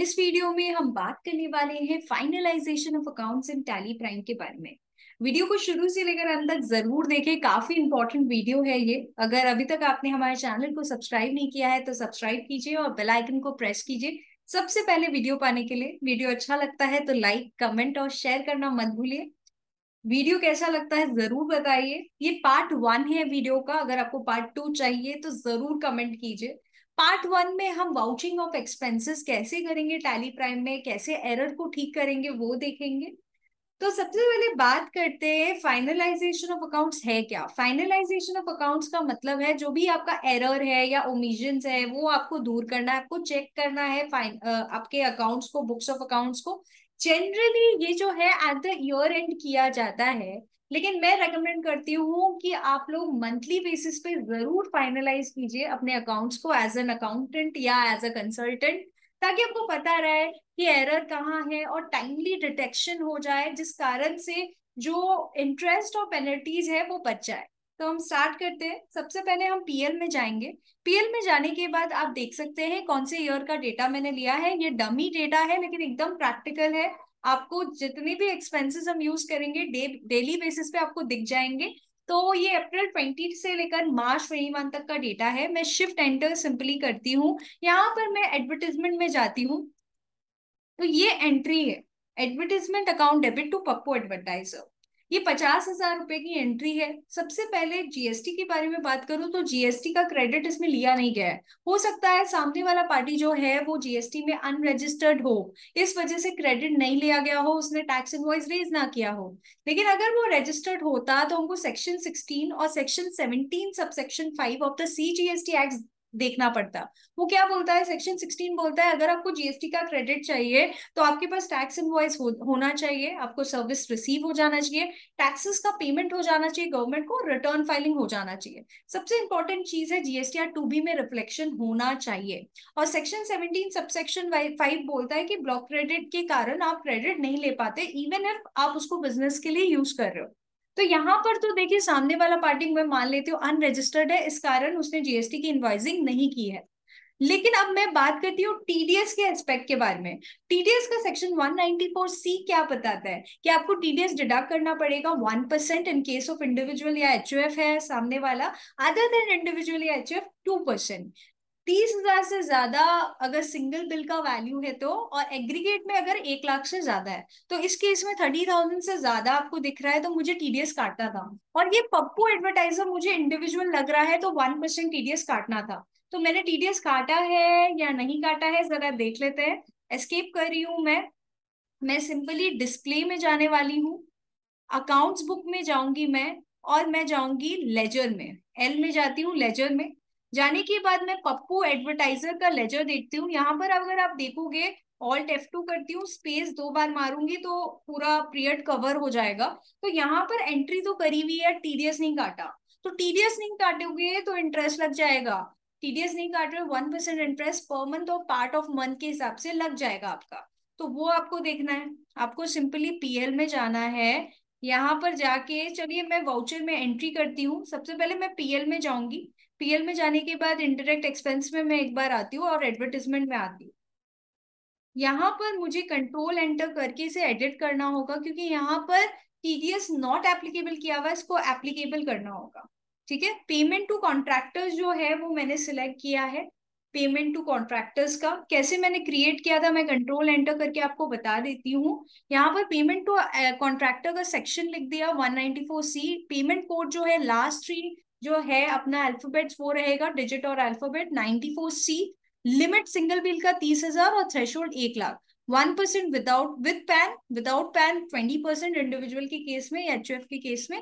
इस वीडियो में हम बात करने वाले हैं finalisation of accounts in Tally Prime के बारे में वीडियो को शुरू से लेकर अंत तक जरूर देखें काफी इंपॉर्टेंट वीडियो है ये अगर अभी तक आपने हमारे चैनल को सब्सक्राइब नहीं किया है तो सब्सक्राइब कीजिए और बेल आइकन को प्रेस कीजिए सबसे पहले वीडियो पाने के लिए वीडियो अच्छा लगता है तो लाइक कमेंट और शेयर करना मत भूलिए वीडियो कैसा लगता है जरूर बताइए ये पार्ट वन है वीडियो का अगर आपको पार्ट टू चाहिए तो जरूर कमेंट कीजिए पार्ट वन में हम वाउचिंग ऑफ एक्सपेंसेस कैसे करेंगे टैली प्राइम में कैसे एरर को ठीक करेंगे वो देखेंगे तो सबसे पहले बात करते हैं फाइनलाइजेशन ऑफ अकाउंट्स है क्या फाइनलाइजेशन ऑफ अकाउंट्स का मतलब है जो भी आपका एरर है या ओमिजन है वो आपको दूर करना है आपको चेक करना है फाइन आपके अकाउंट्स को बुक्स ऑफ अकाउंट्स को जनरली ये जो है एट द ईयर एंड किया जाता है लेकिन मैं रेकमेंड करती हूँ कि आप लोग मंथली बेसिस पे जरूर फाइनलाइज कीजिए अपने अकाउंट्स को एज एन अकाउंटेंट या एज अ कंसल्टेंट ताकि आपको पता रहे कि एरर कहाँ है और टाइमली डिटेक्शन हो जाए जिस कारण से जो इंटरेस्ट और पेनल्टीज है वो बच जाए तो हम स्टार्ट करते हैं सबसे पहले हम पीएल में जाएंगे पीएल में जाने के बाद आप देख सकते हैं कौन से ईयर का डेटा मैंने लिया है ये डमी डेटा है लेकिन एकदम प्रैक्टिकल है आपको जितने भी एक्सपेंसेस हम यूज करेंगे डे डेली बेसिस पे आपको दिख जाएंगे तो ये अप्रैल ट्वेंटी से लेकर मार्च ट्वेंटी वन तक का डेटा है मैं शिफ्ट एंटर सिंपली करती हूँ यहाँ पर मैं एडवर्टीजमेंट में जाती हूँ तो ये एंट्री है advertisement account debit to Pappu advertiser ये पचास हजार रुपए की एंट्री है सबसे पहले जीएसटी के बारे में बात करूं तो जीएसटी का क्रेडिट इसमें लिया नहीं गया है हो सकता है सामने वाला पार्टी जो है वो जीएसटी में अनरजिस्टर्ड हो इस वजह से क्रेडिट नहीं लिया गया हो उसने टैक्स इनवॉइस रेज ना किया हो लेकिन अगर वो रजिस्टर्ड होता तो उनको सेक्शन सिक्सटीन और section seventeen sub section five of the C act देखना पड़ता वो क्या बोलता है सेक्शन सिक्सटीन बोलता है अगर आपको जीएसटी का क्रेडिट चाहिए तो आपके पास टैक्स इनवॉइस हो, होना चाहिए आपको सर्विस रिसीव हो जाना चाहिए टैक्सेस का पेमेंट हो जाना चाहिए गवर्नमेंट को रिटर्न फाइलिंग हो जाना चाहिए सबसे इंपॉर्टेंट चीज है जीएसटी आर टू बी में रिफ्लेक्शन होना चाहिए और सेक्शन सेवनटीन सबसेक्शन फाइव बोलता है कि ब्लॉक क्रेडिट के कारण आप क्रेडिट नहीं ले पाते इवन इफ आप उसको बिजनेस के लिए यूज कर रहे हो तो यहाँ पर तो देखिए सामने वाला पार्टी मैं मान लेती हूँ अनरजिस्टर्ड है इस कारण उसने जीएसटी की इन्वाइजिंग नहीं की है लेकिन अब मैं बात करती हूँ टीडीएस के एस्पेक्ट के बारे में टीडीएस का सेक्शन 194 सी क्या बताता है कि आपको टीडीएस डिडक्ट करना पड़ेगा one percent in case of individual या एचओएफ है सामने वाला अदर देन इंडिविजुअल या एचओएफ टू परसेंट तीस हजार से ज्यादा अगर सिंगल बिल का वैल्यू है तो और एग्रीगेट में अगर एक लाख से ज्यादा है तो इस केस में थर्टी थाउजेंड से ज्यादा आपको दिख रहा है तो मुझे टीडीएस काटना था और ये पप्पू एडवर्टाइजर मुझे इंडिविजुअल लग रहा है तो वन परसेंट टीडीएस काटना था तो मैंने टीडीएस काटा है या नहीं काटा है जरा देख लेते हैं एस्केप कर रही हूँ मैं मैं सिंपली डिस्प्ले में जाने वाली हूँ अकाउंट्स बुक में जाऊंगी मैं और मैं जाऊंगी लेजर में एल में जाती हूँ लेजर में जाने के बाद मैं पप्पू एडवर्टाइजर का लेजर देखती हूँ यहाँ पर अगर आप देखोगे ऑल्ट एफ टू करती हूँ स्पेस दो बार मारूंगी तो पूरा पीरियड कवर हो जाएगा तो यहाँ पर एंट्री तो करी हुई है टीडीएस नहीं काटा तो टीडीएस नहीं काटोगे तो इंटरेस्ट लग जाएगा टीडीएस नहीं काट रहे one percent interest per month और पार्ट ऑफ मंथ के हिसाब से लग जाएगा आपका तो वो आपको देखना है आपको सिंपली पीएल में जाना है यहाँ पर जाके चलिए मैं वाउचर में एंट्री करती हूँ सबसे पहले मैं पीएल में जाऊंगी पीएल में जाने के बाद इंटरेक्ट एक्सपेंस में मैं एक बार आती हूँ और एडवर्टिजमेंट में आती हूँ यहाँ पर मुझे कंट्रोल एंटर करके इसे एडिट करना होगा क्योंकि यहाँ पर टीडीएस नॉट एप्लीकेबल किया हुआ है इसको एप्लीकेबल करना होगा ठीक है पेमेंट टू कॉन्ट्रैक्टर्स जो है वो मैंने सिलेक्ट किया है पेमेंट टू कॉन्ट्रैक्टर्स का कैसे मैंने क्रिएट किया था मैं कंट्रोल एंटर करके आपको बता देती हूँ यहाँ पर पेमेंट टू कॉन्ट्रैक्टर का सेक्शन लिख दिया 194 सी पेमेंट कोड जो है लास्ट थ्री जो है अपना अल्फाबेट वो रहेगा डिजिट और alphabet ninety four C limit single bill का तीस हजार और थ्रेशोल्ड एक lakh one percent without with PAN without PAN twenty percent individual के केस में एच या एफ के केस में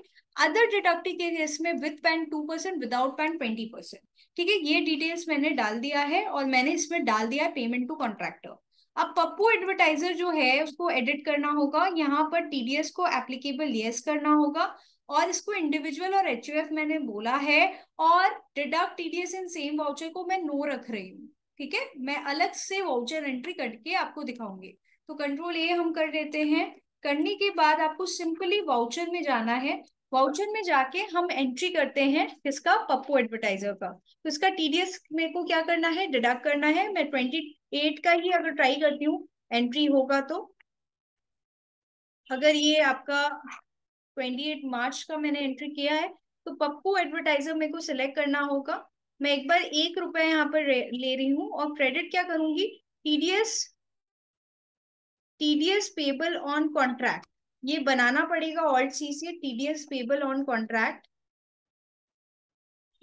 अदर डिडक्टी के केस में with PAN two percent without PAN twenty percent ठीक है ये डिटेल्स मैंने डाल दिया है और मैंने इसमें डाल दिया है पेमेंट टू कॉन्ट्रैक्टर अब पप्पू एडवर्टाइजर जो है उसको एडिट करना होगा यहाँ पर टीडीएस को एप्लीकेबल येस करना होगा और इसको इंडिविजुअल और एच मैंने बोला है और deduct TDS in same voucher को मैं नो रख रही हूँ ठीक है मैं अलग से वाउचर एंट्री करके आपको दिखाऊंगी तो कंट्रोल ए हम कर देते हैं करने के बाद आपको सिंपली वाउचर में जाना है वाउचर में जाके हम एंट्री करते हैं किसका पप्पू एडवर्टाइजर का तो इसका टीडीएस मेरे को क्या करना है डिडक्ट करना है मैं ट्वेंटी एट का ही अगर ट्राई करती हूँ एंट्री होगा तो अगर ये आपका 28 मार्च का मैंने एंट्री किया है तो पप्पू एडवर्टाइजर मेरे को सिलेक्ट करना होगा मैं एक बार एक रुपए यहाँ पर ले रही हूँ और क्रेडिट क्या करूंगी TDS TDS payable on contract ये बनाना पड़ेगा ऑल्ट सी से टीडीएस पेबल ऑन कॉन्ट्रैक्ट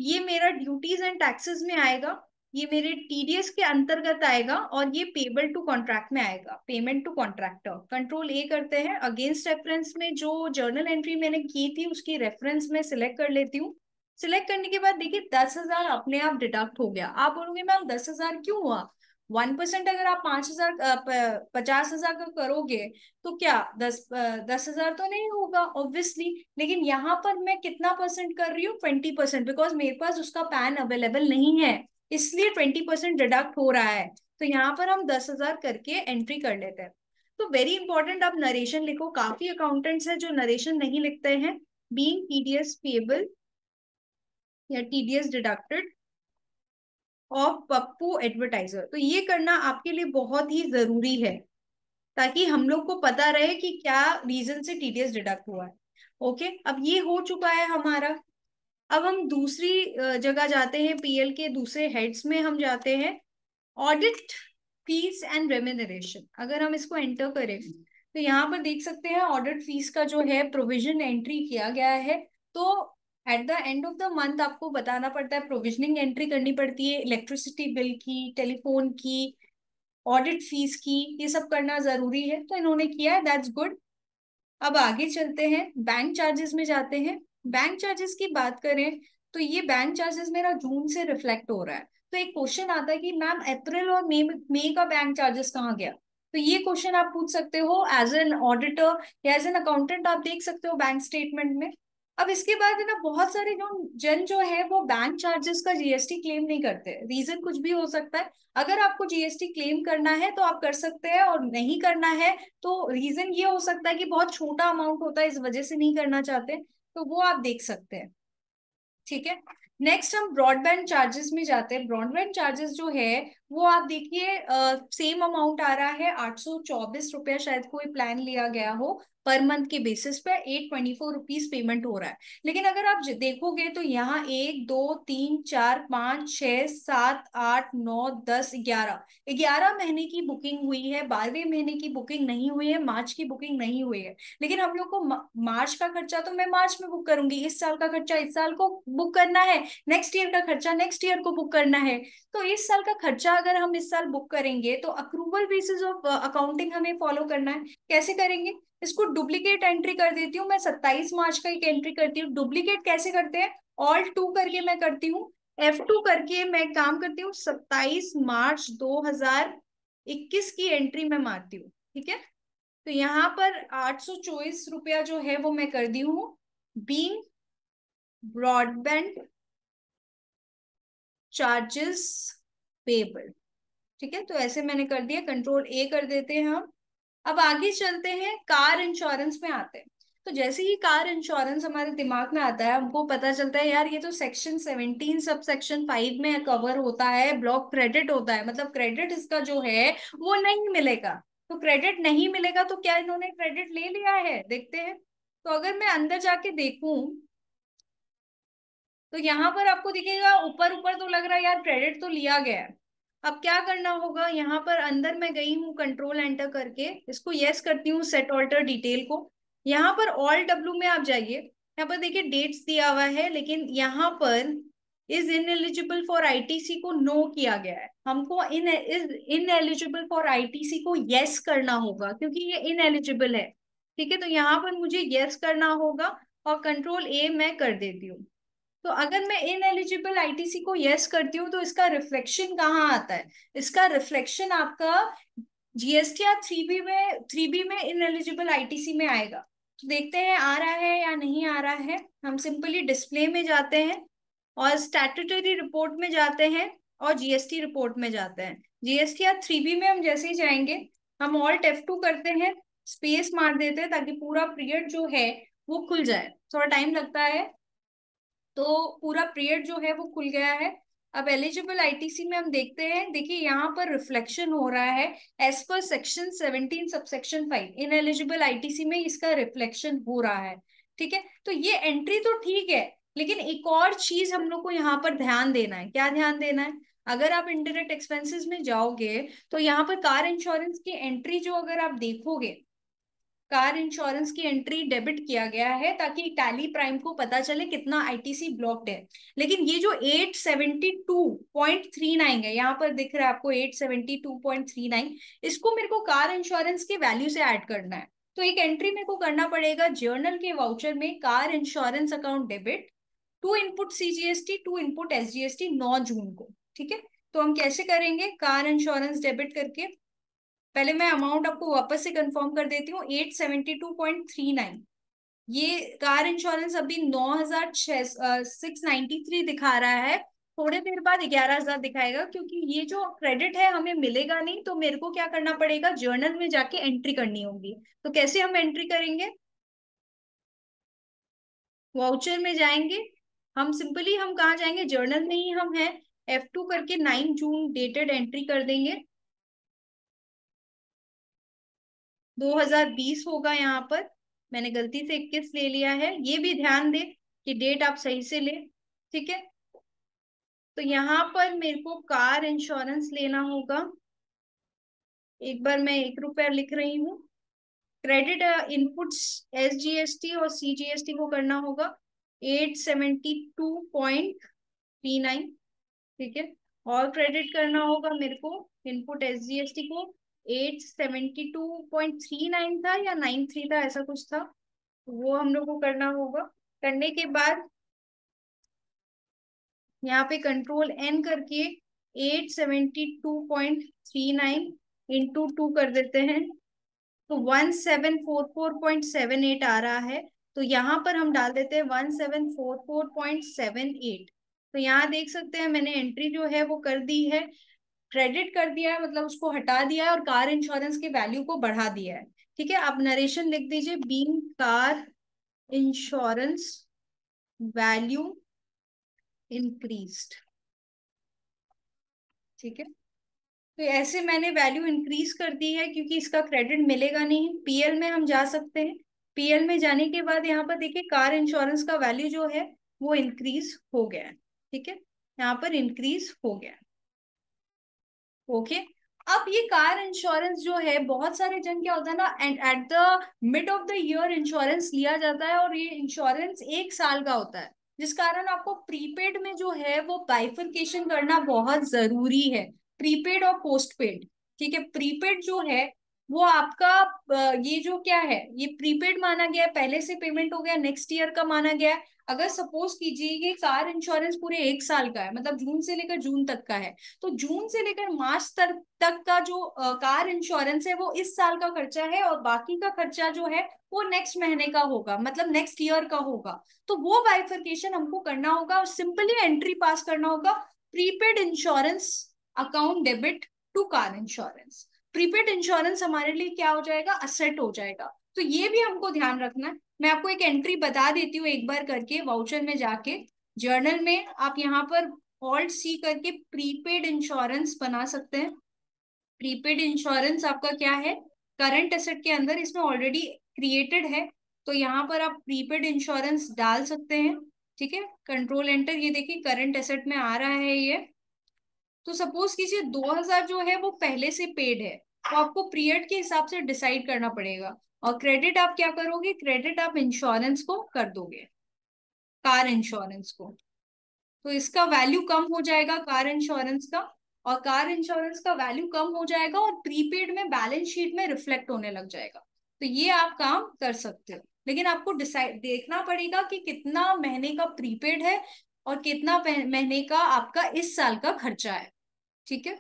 ये मेरा ड्यूटीज एंड टैक्सेस में आएगा ये मेरे टीडीएस के अंतर्गत आएगा और ये पेबल टू कॉन्ट्रैक्ट में आएगा payment to contractor control A करते हैं अगेंस्ट रेफरेंस में जो जर्नल एंट्री मैंने की थी उसकी रेफरेंस में सिलेक्ट कर लेती हूँ सिलेक्ट करने के बाद देखिए दस हजार अपने आप डिडक्ट हो गया आप बोलोगे मैम दस हजार क्यों हुआ वन परसेंट अगर आप पांच हजार पचास हजार का करोगे तो क्या दस दस हजार तो नहीं होगा ऑब्वियसली लेकिन यहाँ पर मैं कितना परसेंट कर रही हूँ ट्वेंटी परसेंट बिकॉज मेरे पास उसका पैन अवेलेबल नहीं है इसलिए ट्वेंटी परसेंट डिडक्ट हो रहा है तो यहाँ पर हम दस हजार करके एंट्री कर लेते हैं तो वेरी इंपॉर्टेंट आप नरेशन लिखो काफी अकाउंटेंट्स हैं जो नरेशन नहीं लिखते हैं बीइंग टीडीएस पेबल या TDS deducted of Pappu advertiser तो ये करना आपके लिए बहुत ही जरूरी है ताकि हम लोग को पता रहे कि क्या रीजन से टीडीएस डिडक्ट हुआ है ओके अब ये हो चुका है हमारा अब हम दूसरी जगह जाते हैं पीएल के दूसरे हेड्स में हम जाते हैं ऑडिट फीस एंड रेम्यूनरेशन अगर हम इसको एंटर करें तो यहाँ पर देख सकते हैं ऑडिट फीस का जो है प्रोविजन एंट्री किया गया है तो at the end of the month आपको बताना पड़ता है प्रोविजनिंग एंट्री करनी पड़ती है इलेक्ट्रिसिटी बिल की टेलीफोन की ऑडिट फीस की ये सब करना जरूरी है तो इन्होंने किया है दैट्स गुड अब आगे चलते हैं बैंक चार्जेस में जाते हैं बैंक चार्जेस की बात करें तो ये बैंक चार्जेस मेरा जून से रिफ्लेक्ट हो रहा है तो एक क्वेश्चन आता है कि मैम अप्रैल और मई मई का बैंक चार्जेस कहाँ गया तो ये क्वेश्चन आप पूछ सकते हो एज एन ऑडिटर या एज एन अकाउंटेंट आप देख सकते हो बैंक स्टेटमेंट में अब इसके बाद है ना बहुत सारे जो जन जो है वो बैंक चार्जेस का जीएसटी क्लेम नहीं करते रीजन कुछ भी हो सकता है अगर आपको जीएसटी क्लेम करना है तो आप कर सकते हैं और नहीं करना है तो रीजन ये हो सकता है कि बहुत छोटा अमाउंट होता है इस वजह से नहीं करना चाहते तो वो आप देख सकते हैं ठीक है नेक्स्ट हम ब्रॉडबैंड चार्जेस में जाते हैं ब्रॉडबैंड चार्जेस जो है वो आप देखिए सेम अमाउंट आ रहा है आठ सौ चौबीस रुपया शायद कोई प्लान लिया गया हो पर मंथ के बेसिस पे at twenty four rupees payment हो रहा है लेकिन अगर आप देखोगे तो यहाँ एक दो तीन चार पांच छह सात आठ नौ दस ग्यारह ग्यारह महीने की बुकिंग हुई है बारहवें महीने की बुकिंग नहीं हुई है मार्च की बुकिंग नहीं हुई है लेकिन हम लोग को मार्च का खर्चा तो मैं मार्च में बुक करूंगी इस साल का खर्चा इस साल को बुक करना है नेक्स्ट ईयर का खर्चा नेक्स्ट ईयर को बुक करना है तो इस साल का खर्चा अगर हम इस साल बुक करेंगे तो अक्रूवल बेसिस ऑफ अकाउंटिंग हमें फॉलो करना है कैसे करेंगे इसको डुप्लीकेट एंट्री कर देती हूँ मैं सत्ताईस मार्च का एक एंट्री करती हूँ डुप्लीकेट कैसे करते हैं ऑल टू करके मैं करती हूँ एफ टू करके मैं काम करती हूँ सत्ताईस मार्च दो हजार इक्कीस की एंट्री मैं मारती हूँ ठीक है तो यहाँ पर आठ सौ चौबीस रुपया जो है वो मैं कर दी हूँ बींग ब्रॉडबैंड चार्जेस पेबल ठीक है तो ऐसे मैंने कर दिया कंट्रोल ए कर देते हैं हम अब आगे चलते हैं कार इंश्योरेंस में आते हैं तो जैसे ही कार इंश्योरेंस हमारे दिमाग में आता है हमको पता चलता है यार ये तो section seventeen sub section five में कवर होता है ब्लॉक क्रेडिट होता है मतलब क्रेडिट इसका जो है वो नहीं मिलेगा तो क्रेडिट नहीं मिलेगा तो क्या इन्होंने क्रेडिट ले लिया है देखते हैं तो अगर मैं अंदर जाके देखूं तो यहाँ पर आपको दिखेगा ऊपर ऊपर तो लग रहा है यार क्रेडिट तो लिया गया है अब क्या करना होगा यहाँ पर अंदर मैं गई हूँ कंट्रोल एंटर करके इसको येस करती हूँ सेट ऑल्टर डिटेल को यहाँ पर ऑल डब्ल्यू में आप जाइए यहाँ पर देखिए डेट्स दिया हुआ है लेकिन यहाँ पर is ineligible for C को नो no किया गया है हमको in is ineligible for C को यस yes करना होगा क्योंकि ये इन एलिजिबल है ठीक है तो यहाँ पर मुझे यस yes करना होगा और कंट्रोल ए मैं कर देती हूँ तो अगर मैं इन एलिजिबल आईटीसी को यस करती हूँ तो इसका रिफ्लेक्शन कहाँ आता है इसका रिफ्लेक्शन आपका जीएसटी या थ्री बी में थ्री बी में इन एलिजिबल आईटीसी में आएगा तो देखते हैं आ रहा है या नहीं आ रहा है हम सिंपली डिस्प्ले में जाते हैं और स्टैट्यूटरी रिपोर्ट में जाते हैं और जीएसटी रिपोर्ट में जाते हैं जीएसटी या थ्री बी में हम जैसे ही जाएंगे हम ऑल्ट एफ टू करते हैं स्पेस मार देते हैं ताकि पूरा पीरियड जो है वो खुल जाए थोड़ा टाइम लगता है तो पूरा पीरियड जो है वो खुल गया है अब एलिजिबल आईटीसी में हम देखते हैं देखिए यहाँ पर रिफ्लेक्शन हो रहा है as per section seventeen subsection five ineligible ITC में इसका रिफ्लेक्शन हो रहा है ठीक है तो ये एंट्री तो ठीक है लेकिन एक और चीज हम लोग को यहाँ पर ध्यान देना है क्या ध्यान देना है अगर आप इंटरनेट एक्सपेंसेस में जाओगे तो यहाँ पर कार इंश्योरेंस की एंट्री जो अगर आप देखोगे कार इंश्योरेंस की एंट्री डेबिट किया गया है ताकि टैली प्राइम को पता चले कितना आईटीसी ब्लॉक्ड है लेकिन ये जो 872.39 है यहाँ पर दिख रहा है आपको 872.39 इसको मेरे को कार इंश्योरेंस के वैल्यू से ऐड करना है तो एक एंट्री मेरे को करना पड़ेगा जर्नल के वाउचर में car insurance account debit to input CGST to input SGST नौ जून को ठीक है तो हम कैसे करेंगे कार इंश्योरेंस डेबिट करके पहले मैं अमाउंट आपको वापस से कंफर्म कर देती हूँ at seventy two point three nine ये कार इंश्योरेंस अभी नौ हजार सिक्स नाइन्टी थ्री दिखा रहा है थोड़े देर बाद ग्यारह हजार दिखाएगा क्योंकि ये जो क्रेडिट है हमें मिलेगा नहीं तो मेरे को क्या करना पड़ेगा जर्नल में जाके एंट्री करनी होगी तो कैसे हम एंट्री करेंगे वाउचर में जाएंगे हम सिंपली हम कहाँ जाएंगे जर्नल में ही हम है एफ टू करके नाइन जून डेटेड एंट्री कर देंगे 2020 होगा यहाँ पर मैंने गलती से 21 ले लिया है ये भी ध्यान दे कि डेट आप सही से ले ठीक है तो यहाँ पर मेरे को कार इंश्योरेंस लेना होगा एक बार मैं एक रुपया लिख रही हूँ credit inputs S G S T और सी जी एस टी को करना होगा at seventy two point three nine ठीक है और क्रेडिट करना होगा मेरे को input S G S T को at seventy two point three nine था या नाइन थ्री था ऐसा कुछ था वो हम लोग को करना होगा करने के बाद यहाँ पे कंट्रोल एन करके at seventy two point three nine into two कर देते हैं तो one seven four four point seven eight आ रहा है तो यहाँ पर हम डाल देते हैं one seven four four point seven eight तो यहाँ देख सकते हैं मैंने एंट्री जो है वो कर दी है क्रेडिट कर दिया है मतलब उसको हटा दिया है और कार इंश्योरेंस के वैल्यू को बढ़ा दिया है ठीक है आप नरेशन लिख दीजिए being car insurance value increased ठीक है तो ऐसे मैंने वैल्यू इंक्रीज कर दी है क्योंकि इसका क्रेडिट मिलेगा नहीं पीएल में हम जा सकते हैं पीएल में जाने के बाद यहाँ पर देखिए कार इंश्योरेंस का वैल्यू जो है वो इंक्रीज हो गया है ठीक है यहाँ पर इंक्रीज हो गया है ओके अब ये कार इंश्योरेंस जो है बहुत सारे जन क्या होता है ना and at the mid of the year insurance लिया जाता है और ये इंश्योरेंस एक साल का होता है जिस कारण आपको प्रीपेड में जो है वो बाइफिकेशन करना बहुत जरूरी है प्रीपेड और पोस्टपेड ठीक है प्रीपेड जो है वो आपका ये जो क्या है ये प्रीपेड माना गया है पहले से पेमेंट हो गया नेक्स्ट ईयर का माना गया है अगर सपोज कीजिए ये कार इंश्योरेंस पूरे एक साल का है मतलब जून से लेकर जून तक का है तो जून से लेकर मार्च तक तक का जो कार इंश्योरेंस है वो इस साल का खर्चा है और बाकी का खर्चा जो है वो नेक्स्ट महीने का होगा मतलब नेक्स्ट ईयर का होगा तो वो बाइफर्केशन हमको करना होगा और सिंपली एंट्री पास करना होगा prepaid insurance account debit to car insurance prepaid insurance हमारे लिए क्या हो जाएगा असेट हो जाएगा तो ये भी हमको ध्यान रखना है मैं आपको एक एंट्री बता देती हूँ एक बार करके वाउचर में जाके जर्नल में आप यहाँ पर ऑल्ट सी करके प्रीपेड इंश्योरेंस बना सकते हैं प्रीपेड इंश्योरेंस आपका क्या है करंट एसेट के अंदर इसमें ऑलरेडी क्रिएटेड है तो यहाँ पर आप प्रीपेड इंश्योरेंस डाल सकते हैं ठीक है कंट्रोल एंटर ये देखिए करंट एसेट में आ रहा है ये तो सपोज कीजिए 2000 जो है वो पहले से पेड है तो आपको पीरियड के हिसाब से डिसाइड करना पड़ेगा और क्रेडिट आप क्या करोगे क्रेडिट आप इंश्योरेंस को कर दोगे कार इंश्योरेंस को तो इसका वैल्यू कम हो जाएगा कार इंश्योरेंस का और कार इंश्योरेंस का वैल्यू कम हो जाएगा और प्रीपेड में बैलेंस शीट में रिफ्लेक्ट होने लग जाएगा तो ये आप काम कर सकते हो लेकिन आपको डिसाइड देखना पड़ेगा कि कितना महीने का प्रीपेड है और कितना महीने का आपका इस साल का खर्चा है ठीक है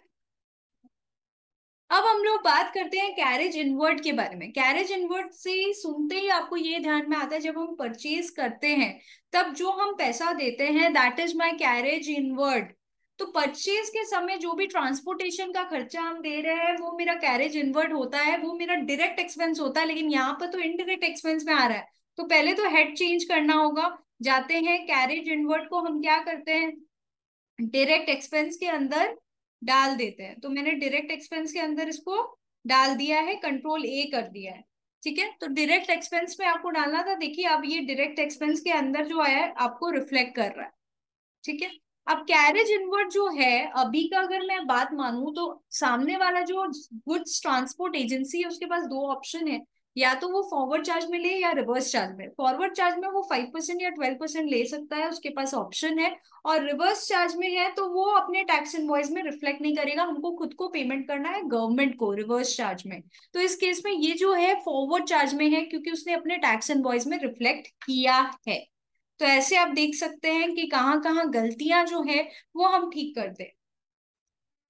अब हम लोग बात करते हैं कैरेज इनवर्ड के बारे में कैरेज इनवर्ड से सुनते ही आपको ये ध्यान में आता है जब हम परचेज करते हैं तब जो हम पैसा देते हैं that is my carriage inward तो परचेज के समय जो भी ट्रांसपोर्टेशन का खर्चा हम दे रहे हैं वो मेरा कैरेज इनवर्ड होता है वो मेरा डायरेक्ट एक्सपेंस होता है लेकिन यहाँ पर तो इनडायरेक्ट एक्सपेंस में आ रहा है तो पहले तो हेड चेंज करना होगा जाते हैं कैरेज इनवर्ड को हम क्या करते हैं डायरेक्ट एक्सपेंस के अंदर डाल देते हैं तो मैंने डायरेक्ट एक्सपेंस के अंदर इसको डाल दिया है कंट्रोल ए कर दिया है ठीक है तो डायरेक्ट एक्सपेंस में आपको डालना था देखिए अब ये डायरेक्ट एक्सपेंस के अंदर जो आया है आपको रिफ्लेक्ट कर रहा है ठीक है अब कैरेज इनवर्ट जो है अभी का अगर मैं बात मानू तो सामने वाला जो गुड्स ट्रांसपोर्ट एजेंसी है उसके पास दो ऑप्शन है या तो वो फॉरवर्ड चार्ज में ले या रिवर्स चार्ज में फॉरवर्ड चार्ज में वो फाइव परसेंट या ट्वेल्व परसेंट ले सकता है उसके पास ऑप्शन है और रिवर्स चार्ज में है तो वो अपने टैक्स इनवॉइस में रिफ्लेक्ट नहीं करेगा हमको खुद को पेमेंट करना है गवर्नमेंट को रिवर्स चार्ज में तो इस केस में ये जो है फॉरवर्ड चार्ज में है क्योंकि उसने अपने टैक्स इनवॉइस में रिफ्लेक्ट किया है तो ऐसे आप देख सकते हैं कि कहाँ कहाँ गलतियां जो है वो हम ठीक कर दे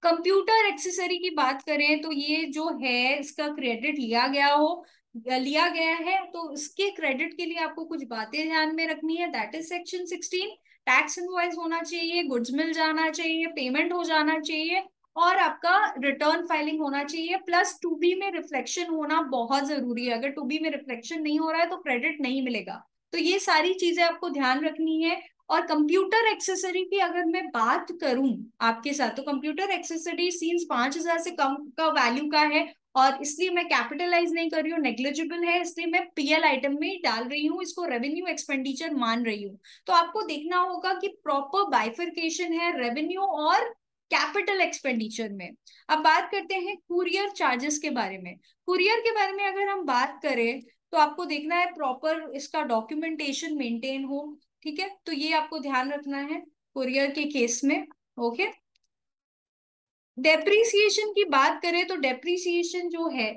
कंप्यूटर एक्सेसरी की बात करें तो ये जो है इसका क्रेडिट लिया गया हो लिया गया है तो उसके क्रेडिट के लिए आपको कुछ बातें ध्यान में रखनी है that is section sixteen tax invoice होना चाहिए गुड्स मिल जाना चाहिए पेमेंट हो जाना चाहिए और आपका रिटर्न फाइलिंग होना चाहिए प्लस टू बी में रिफ्लेक्शन होना बहुत जरूरी है अगर टू बी में रिफ्लेक्शन नहीं हो रहा है तो क्रेडिट नहीं मिलेगा तो ये सारी चीजें आपको ध्यान रखनी है और कंप्यूटर एक्सेसरी की अगर मैं बात करूं आपके साथ तो कंप्यूटर एक्सेसरी सीन्स पांच हजार से कम का वैल्यू का है और इसलिए मैं कैपिटलाइज नहीं कर रही हूँ नेग्लिजिबल है इसलिए मैं पीएल आइटम में डाल रही हूँ इसको रेवेन्यू एक्सपेंडिचर मान रही हूँ तो आपको देखना होगा कि प्रॉपर बाइफरकेशन है रेवेन्यू और कैपिटल एक्सपेंडिचर में अब बात करते हैं कुरियर चार्जेस के बारे में कुरियर के बारे में अगर हम बात करें तो आपको देखना है प्रॉपर इसका डॉक्यूमेंटेशन मेंटेन हो ठीक है तो ये आपको ध्यान रखना है कुरियर के केस में ओके okay? डेप्रीसिएशन की बात करें तो डेप्रीसिएशन जो है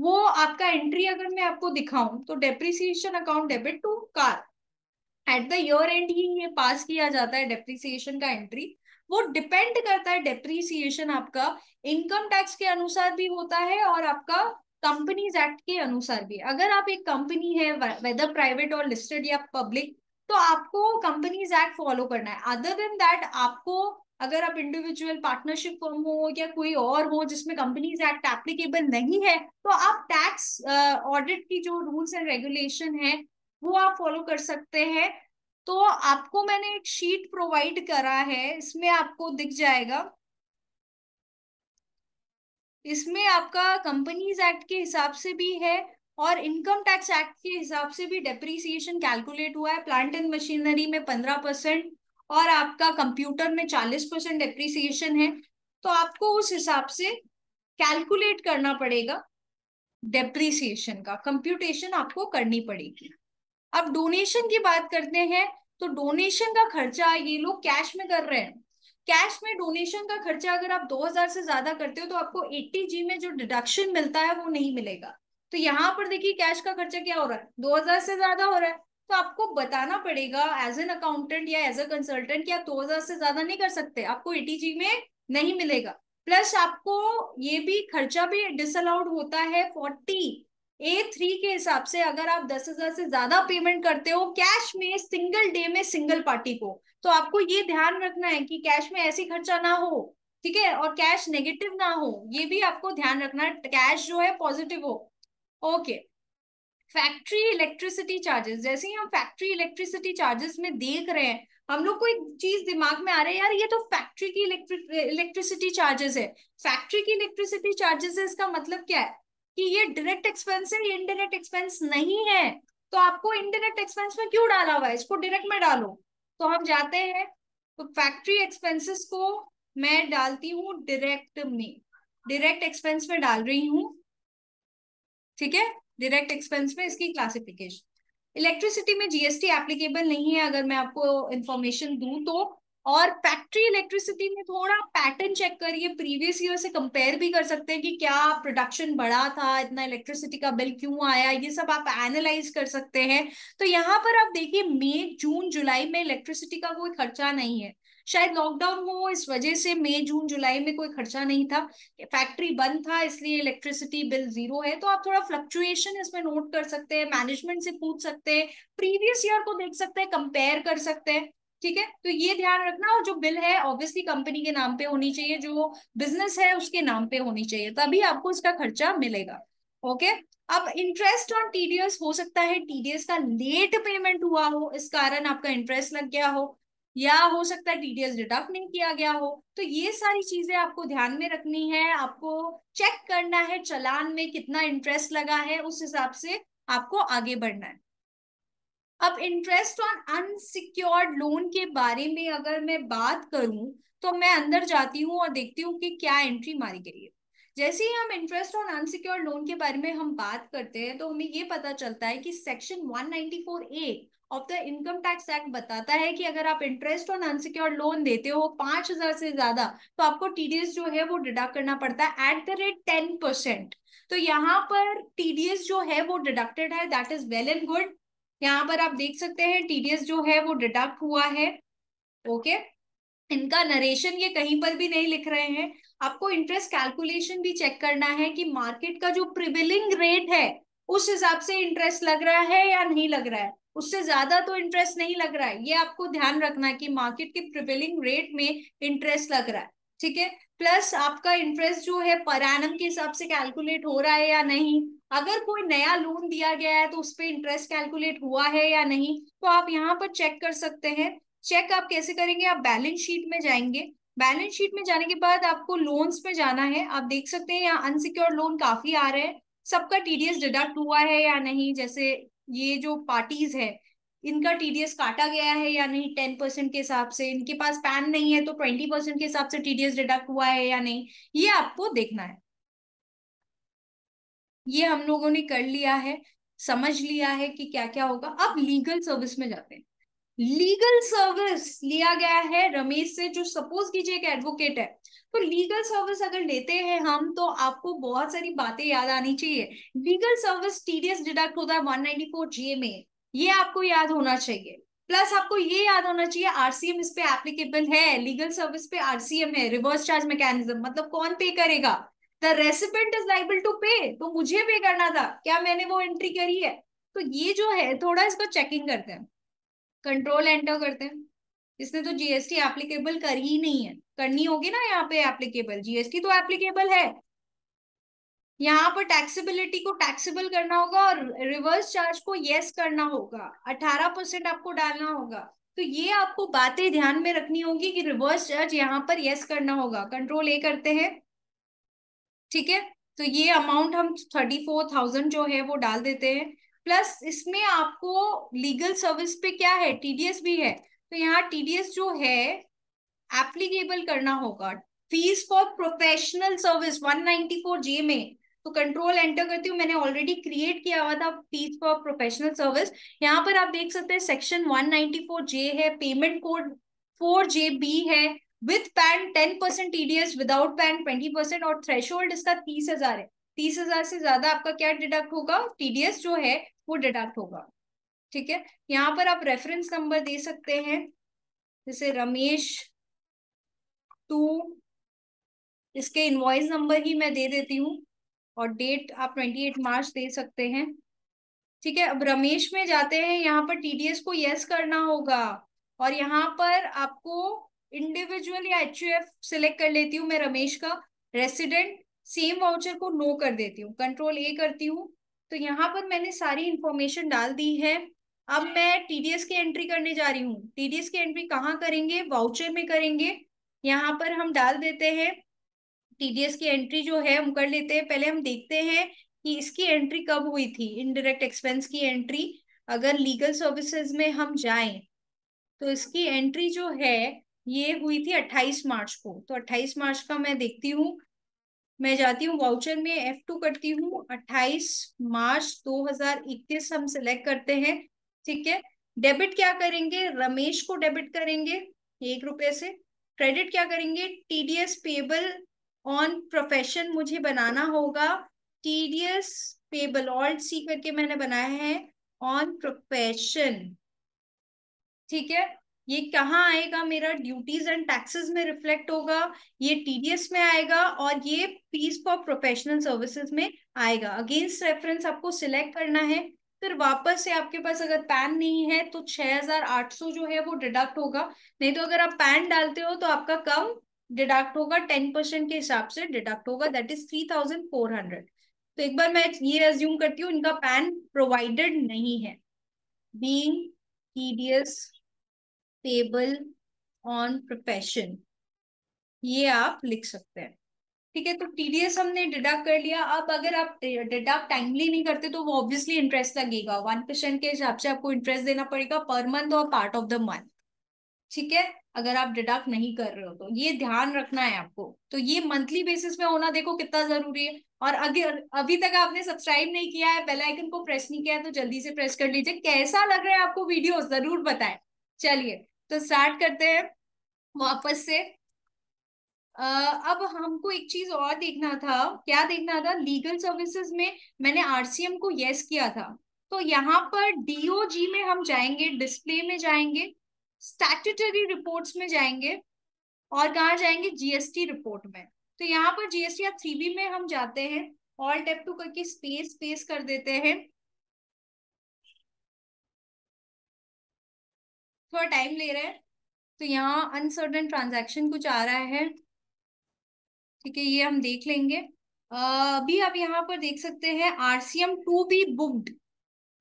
वो आपका एंट्री अगर मैं आपको दिखाऊं तो depreciation account debit to car at the year end ही ये पास किया जाता है डेप्रीसिएशन का एंट्री वो डिपेंड करता है डेप्रीसिएशन आपका इनकम टैक्स के अनुसार भी होता है और आपका कंपनीज एक्ट के अनुसार भी अगर आप एक कंपनी है वेदर प्राइवेट और लिस्टेड या पब्लिक तो आपको कंपनीज एक्ट फॉलो करना है अदर देन दैट आपको अगर आप इंडिविजुअल पार्टनरशिप फॉर्म हो या कोई और हो जिसमें कंपनीज एक्ट एप्लीकेबल नहीं है तो आप टैक्स ऑडिट uh, की जो रूल्स एंड रेगुलेशन है वो आप फॉलो कर सकते हैं तो आपको मैंने एक शीट प्रोवाइड करा है इसमें आपको दिख जाएगा इसमें आपका कंपनीज एक्ट के हिसाब से भी है और इनकम टैक्स एक्ट के हिसाब से भी डेप्रीसिएशन कैलकुलेट हुआ है प्लांट एंड मशीनरी में पंद्रह परसेंट और आपका कंप्यूटर में चालीस परसेंट डेप्रिसिएशन है तो आपको उस हिसाब से कैलकुलेट करना पड़ेगा डेप्रीसिएशन का कंप्यूटेशन आपको करनी पड़ेगी अब डोनेशन की बात करते हैं तो डोनेशन का खर्चा ये लोग कैश में कर रहे हैं कैश में डोनेशन का खर्चा अगर आप 2000 से ज्यादा करते हो तो आपको 80 जी में जो डिडक्शन मिलता है वो नहीं मिलेगा तो यहाँ पर देखिए कैश का खर्चा क्या हो रहा है 2000 से ज्यादा हो रहा है तो आपको बताना पड़ेगा एज एन अकाउंटेंट या एज अ कंसल्टेंट कि आप दो हजार से ज्यादा नहीं कर सकते आपको एटीजी e में नहीं मिलेगा प्लस आपको ये भी खर्चा भी डिसअलाउड होता है फोर्टी ए थ्री के हिसाब से अगर आप दस हजार से ज्यादा पेमेंट करते हो कैश में सिंगल डे में सिंगल पार्टी को तो आपको ये ध्यान रखना है कि कैश में ऐसी खर्चा ना हो ठीक है और कैश नेगेटिव ना हो ये भी आपको ध्यान रखना है कैश जो है पॉजिटिव हो okay okay. Factory electricity charges जैसे ही हम फैक्ट्री इलेक्ट्रिसिटी चार्जेस में देख रहे हैं हम लोग को एक चीज दिमाग में आ रहा है यार ये तो फैक्ट्री की इलेक्ट्रिसिटी चार्जेस है फैक्ट्री की इलेक्ट्रिसिटी चार्जेस है इसका मतलब क्या है कि ये डायरेक्ट एक्सपेंस है ये इनडायरेक्ट एक्सपेंस नहीं है तो आपको इनडायरेक्ट एक्सपेंस में क्यों डाला हुआ है इसको डायरेक्ट में डालो तो हम जाते हैं तो फैक्ट्री एक्सपेंसेस को मैं डालती हूँ डायरेक्ट में डायरेक्ट एक्सपेंस में डाल रही हूं ठीक है डायरेक्ट एक्सपेंस में इसकी क्लासिफिकेशन इलेक्ट्रिसिटी में जीएसटी एप्लीकेबल नहीं है अगर मैं आपको इन्फॉर्मेशन दू तो और फैक्ट्री इलेक्ट्रिसिटी में थोड़ा पैटर्न चेक करिए प्रीवियस ईयर से कंपेयर भी कर सकते हैं कि क्या प्रोडक्शन बढ़ा था इतना इलेक्ट्रिसिटी का बिल क्यों आया ये सब आप एनालाइज कर सकते हैं तो यहाँ पर आप देखिए मई जून जुलाई में इलेक्ट्रिसिटी का कोई खर्चा नहीं है शायद लॉकडाउन हो इस वजह से मई जून जुलाई में कोई खर्चा नहीं था फैक्ट्री बंद था इसलिए इलेक्ट्रिसिटी बिल जीरो है तो आप थोड़ा फ्लक्चुएशन इसमें नोट कर सकते हैं मैनेजमेंट से पूछ सकते हैं प्रीवियस ईयर को देख सकते हैं कंपेयर कर सकते हैं ठीक है तो ये ध्यान रखना और जो बिल है ऑब्वियसली कंपनी के नाम पे होनी चाहिए जो बिजनेस है उसके नाम पे होनी चाहिए तभी आपको इसका खर्चा मिलेगा ओके अब इंटरेस्ट ऑन टीडीएस हो सकता है टीडीएस का लेट पेमेंट हुआ हो इस कारण आपका इंटरेस्ट लग गया हो या हो सकता है टीडीएस डिडक्ट नहीं किया गया हो तो ये सारी चीजें आपको ध्यान में रखनी है आपको चेक करना है चलान में कितना इंटरेस्ट लगा है उस हिसाब से आपको आगे बढ़ना है अब इंटरेस्ट ऑन अनसिक्योर्ड लोन के बारे में अगर मैं बात करूं तो मैं अंदर जाती हूं और देखती हूँ कि क्या एंट्री मारी गई है जैसे ही हम इंटरेस्ट ऑन अनसिक्योर्ड लोन के बारे में हम बात करते हैं तो हमें ये पता चलता है कि section 194 A of the income tax act बताता है कि अगर आप इंटरेस्ट ऑन अनसिक्योर्ड लोन देते हो पांच हजार से ज्यादा तो आपको टीडीएस जो है वो डिडक्ट करना पड़ता है at the rate ten percent तो यहाँ पर टीडीएस जो है वो डिडक्टेड है that is well and good यहाँ पर आप देख सकते हैं टीडीएस जो है वो डिडक्ट हुआ है ओके okay? इनका नरेशन ये कहीं पर भी नहीं लिख रहे हैं आपको इंटरेस्ट कैलकुलेशन भी चेक करना है कि मार्केट का जो प्रिविलिंग रेट है उस हिसाब से इंटरेस्ट लग रहा है या नहीं लग रहा है उससे ज्यादा तो इंटरेस्ट नहीं लग रहा है ये आपको ध्यान रखना है कि मार्केट के प्रिवेलिंग रेट में इंटरेस्ट लग रहा है ठीक है प्लस आपका इंटरेस्ट जो है पर एनम के हिसाब से कैलकुलेट हो रहा है या नहीं अगर कोई नया लोन दिया गया है तो उस पर इंटरेस्ट कैलकुलेट हुआ है या नहीं तो आप यहाँ पर चेक कर सकते हैं चेक आप कैसे करेंगे आप बैलेंस शीट में जाएंगे बैलेंस शीट में जाने के बाद आपको लोन्स में जाना है आप देख सकते हैं यहाँ अनसिक्योर्ड लोन काफी आ रहे हैं सबका टीडीएस डिडक्ट हुआ है या नहीं जैसे ये जो पार्टीज है इनका टीडीएस काटा गया है या नहीं टेन परसेंट के हिसाब से इनके पास पैन नहीं है तो ट्वेंटी परसेंट के हिसाब से टीडीएस डिडक्ट हुआ है या नहीं ये आपको देखना है ये हम लोगों ने कर लिया है समझ लिया है कि क्या क्या होगा अब लीगल सर्विस में जाते हैं लीगल सर्विस लिया गया है रमेश से जो सपोज कीजिए एक एडवोकेट है तो लीगल सर्विस अगर लेते हैं हम तो आपको बहुत सारी बातें याद आनी चाहिए लीगल सर्विस टीडीएस डिडक्ट होता है 194 जीए में ये आपको याद होना चाहिए प्लस आपको ये याद होना चाहिए आरसीएम इस पे एप्लीकेबल है लीगल सर्विस पे आरसीएम है रिवर्स चार्ज मैकेनिज्म मतलब कौन पे करेगा the recipient is liable to pay तो मुझे पे करना था क्या मैंने वो एंट्री करी है तो ये जो है थोड़ा इसको चेकिंग करते हैं कंट्रोल एंटर करते हैं इसने तो जीएसटी एप्लीकेबल कर ही नहीं है करनी होगी ना यहाँ पे एप्लीकेबल जीएसटी तो एप्लीकेबल है यहाँ पर टैक्सेबिलिटी को टैक्सेबल करना होगा और रिवर्स चार्ज को यस करना होगा अठारह परसेंट आपको डालना होगा तो ये आपको बातें ध्यान में रखनी होगी कि रिवर्स चार्ज यहाँ पर यस करना होगा कंट्रोल ए करते हैं ठीक है तो ये अमाउंट हम थर्टी फोर थाउजेंड जो है वो डाल देते हैं प्लस इसमें आपको लीगल सर्विस पे क्या है टीडीएस भी है तो यहाँ टीडीएस जो है एप्लीकेबल करना होगा fees for professional service 194 J में तो कंट्रोल एंटर करती हूँ मैंने ऑलरेडी क्रिएट किया हुआ था फीस फॉर प्रोफेशनल सर्विस यहाँ पर आप देख सकते हैं सेक्शन 194 जे है payment code four J B है with PAN ten percent TDS without PAN twenty percent और थ्रेश इसका तीस हजार है तीस हजार से ज्यादा आपका क्या डिडक्ट होगा टीडीएस जो है वो डिडक्ट होगा ठीक है यहाँ पर आप रेफरेंस नंबर दे सकते हैं जैसे रमेश टू इसके इनवॉइस नंबर ही मैं दे देती हूँ और डेट आप ट्वेंटी एट मार्च दे सकते हैं ठीक है अब रमेश में जाते हैं यहाँ पर टीडीएस को यस करना होगा और यहाँ पर आपको इंडिविजुअल या एच सिलेक्ट कर लेती हूँ मैं रमेश का रेसिडेंट सेम वाउचर को नो कर देती हूँ कंट्रोल ए करती हूँ तो यहाँ पर मैंने सारी इंफॉर्मेशन डाल दी है अब मैं टीडीएस की एंट्री करने जा रही हूँ टीडीएस की एंट्री कहाँ करेंगे वाउचर में करेंगे यहाँ पर हम डाल देते हैं टीडीएस की एंट्री जो है हम कर लेते हैं पहले हम देखते हैं कि इसकी एंट्री कब हुई थी इनडायरेक्ट एक्सपेंस की एंट्री अगर लीगल सर्विसेज में हम जाएं तो इसकी एंट्री जो है ये हुई थी 28 मार्च को तो 28 मार्च का मैं देखती हूँ मैं जाती हूँ वाउचर में एफ टू करती हूँ 28 मार्च 2021 हम सिलेक्ट करते हैं ठीक है डेबिट क्या करेंगे रमेश को डेबिट करेंगे एक रुपए से क्रेडिट क्या करेंगे टीडीएस पेबल ऑन प्रोफेशन मुझे बनाना होगा टीडीएस पेबल ऑल्ट सी करके मैंने बनाया है ऑन प्रोफेशन ठीक है ये कहाँ आएगा मेरा ड्यूटीज एंड टैक्सेस में रिफ्लेक्ट होगा ये टीडीएस में आएगा और ये फीस फॉर प्रोफेशनल सर्विसेज में आएगा अगेंस्ट रेफरेंस आपको सिलेक्ट करना है फिर वापस से आपके पास अगर पैन नहीं है तो 6800 जो है वो डिडक्ट होगा नहीं तो अगर आप पैन डालते हो तो आपका कम डिडक्ट होगा टेन परसेंट के हिसाब से डिडक्ट होगा that is three thousand four hundred तो एक बार मैं ये रेज्यूम करती हूँ इनका पैन प्रोवाइडेड नहीं है being TDS payable on profession ये आप लिख सकते हैं ठीक है तो टीडीएस हमने डिडक्ट कर लिया अब अगर आप डिडक्ट टाइमली नहीं करते तो वो ऑब्वियसली इंटरेस्ट लगेगा वन परसेंट के हिसाब से आपको इंटरेस्ट देना पड़ेगा पर मंथ और पार्ट ऑफ द मंथ ठीक है अगर आप डिडक्ट नहीं कर रहे हो तो ये ध्यान रखना है आपको तो ये मंथली बेसिस में होना देखो कितना जरूरी है और अगर अभी तक आपने सब्सक्राइब नहीं किया है बेलाइकन को प्रेस नहीं किया है तो जल्दी से प्रेस कर लीजिए कैसा लग रहा है आपको वीडियो जरूर बताए चलिए तो स्टार्ट करते हैं वापस से Uh, अब हमको एक चीज और देखना था क्या देखना था लीगल सर्विसेज में मैंने आरसीएम को यस किया था तो यहाँ पर डीओजी में हम जाएंगे डिस्प्ले में जाएंगे स्टैट्यूटरी रिपोर्ट्स में जाएंगे और कहाँ जाएंगे जीएसटी रिपोर्ट में तो यहाँ पर जीएसटी या थ्री में हम जाते हैं ऑल टेप टू करके स्पेस स्पेस कर देते हैं थोड़ा टाइम ले रहा है तो यहाँ अनसर्टन ट्रांजेक्शन कुछ आ रहा है ठीक है ये हम देख लेंगे अभी आप यहाँ पर देख सकते हैं आरसीएम टू बी बुक्ड